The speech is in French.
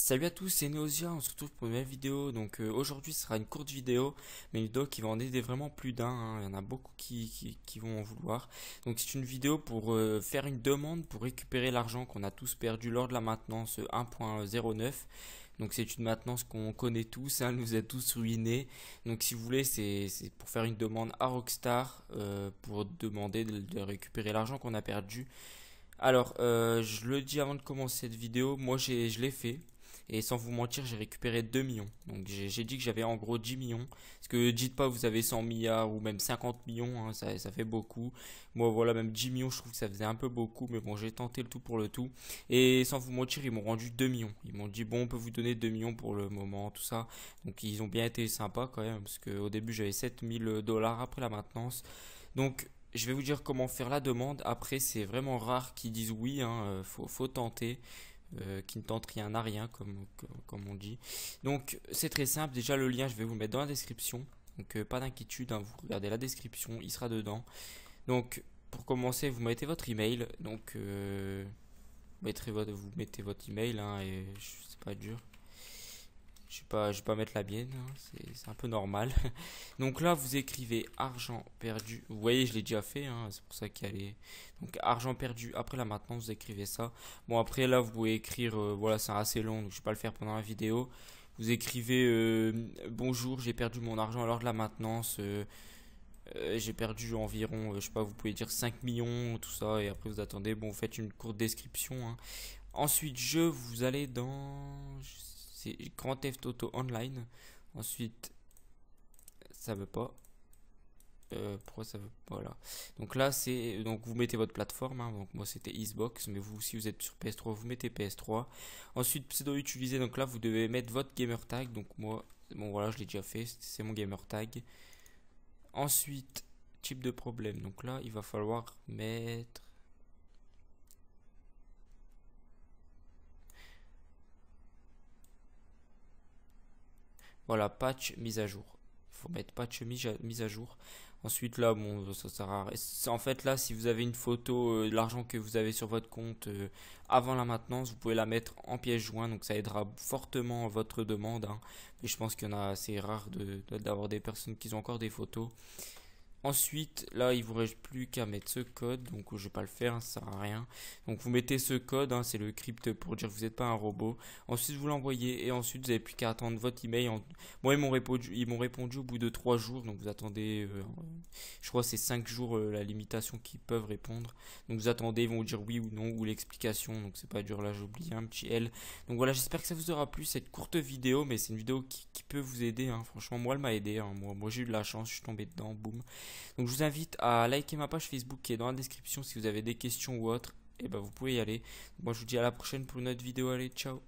Salut à tous, c'est Neosia, on se retrouve pour une nouvelle vidéo. Donc euh, aujourd'hui ce sera une courte vidéo, mais une vidéo qui va en aider vraiment plus d'un. Hein. Il y en a beaucoup qui, vont en vouloir. Donc c'est une vidéo pour euh, faire une demande pour récupérer l'argent qu'on a tous perdu lors de la maintenance 1.09. Euh, Donc c'est une maintenance qu'on connaît tous, hein, nous a tous ruinés. Donc si vous voulez, c'est pour faire une demande à Rockstar pour demander de, récupérer l'argent qu'on a perdu. Alors, je le dis avant de commencer cette vidéo, moi je l'ai fait, et sans vous mentir, j'ai récupéré 2 millions. Donc j'ai dit que j'avais en gros 10 millions. Parce que dites pas vous avez 100 milliards ou même 50 millions, hein, ça, fait beaucoup. Moi voilà, même 10 millions, je trouve que ça faisait un peu beaucoup. Mais bon, j'ai tenté le tout pour le tout. Et sans vous mentir, ils m'ont rendu 2 millions. Ils m'ont dit, bon, on peut vous donner 2 millions pour le moment, tout ça. Donc ils ont bien été sympas quand même. Parce qu'au début, j'avais 7000 dollars après la maintenance. Donc je vais vous dire comment faire la demande. Après, c'est vraiment rare qu'ils disent oui, hein. euh, faut, faut tenter. Euh, qui ne tente rien à rien, comme, on dit. Donc c'est très simple, déjà le lien je vais vous mettre dans la description. Donc euh, pas d'inquiétude, hein, vous regardez la description, il sera dedans. Donc pour commencer, vous mettez votre email. Donc euh, vous, mettez votre, email, hein, et c'est pas dur. Je ne vais, pas mettre la mienne, hein. c'est un peu normal. Donc là, vous écrivez argent perdu. Vous voyez, je l'ai déjà fait, hein. c'est pour ça qu'il y a les... Donc argent perdu, après la maintenance vous écrivez ça. Bon, après là, vous pouvez écrire, euh, voilà, c'est assez long, donc je ne vais pas le faire pendant la vidéo. Vous écrivez euh, bonjour, j'ai perdu mon argent lors de la maintenance. Euh, j'ai perdu environ, je sais pas, vous pouvez dire 5 millions, tout ça, et après vous attendez, bon, vous faites une courte description. Hein. Ensuite, je, vous allez dans c'est Grand Theft Auto Online. Ensuite, ça veut pas. Euh, pourquoi ça veut pas voilà. Donc là, c'est donc vous mettez votre plateforme. Hein. donc moi c'était Xbox, mais vous si vous êtes sur PS3, vous mettez PS3. Ensuite pseudo Utiliser. Donc là, vous devez mettre votre gamer tag. Donc moi, bon voilà, je l'ai déjà fait. C'est mon gamer tag. Ensuite type de problème. Donc là, il va falloir mettre Voilà, patch mise à jour. Faut mettre patch mise à jour. Ensuite là, bon, ça sert à... En fait là, si vous avez une photo euh, l'argent que vous avez sur votre compte euh, avant la maintenance, vous pouvez la mettre en pièce joint. donc ça aidera fortement votre demande. Hein. Mais je pense qu'il y en a assez rare d'avoir de, des personnes qui ont encore des photos. Ensuite, là, il vous reste plus qu'à mettre ce code, donc je vais pas le faire, hein, ça sert à rien. Donc vous mettez ce code, hein, c'est le crypt pour dire que vous n'êtes pas un robot. Ensuite, vous l'envoyez et ensuite vous n'avez plus qu'à attendre votre email. En... ils m'ont répondu, ils m'ont répondu au bout de trois jours, donc vous attendez, euh, je crois c'est cinq jours euh, la limitation qu'ils peuvent répondre. Donc vous attendez, ils vont vous dire oui ou non ou l'explication, donc c'est pas dur là, j'ai oublié un petit L. Donc voilà, j'espère que ça vous aura plu cette courte vidéo, mais c'est une vidéo qui, peut vous aider. Hein. Franchement, moi, elle m'a aidé. Moi, moi j'ai eu de la chance, je suis tombé dedans, boum. Donc je vous invite à liker ma page Facebook qui est dans la description si vous avez des questions ou autres. Et ben vous pouvez y aller. Moi je vous dis à la prochaine pour une autre vidéo. Allez, ciao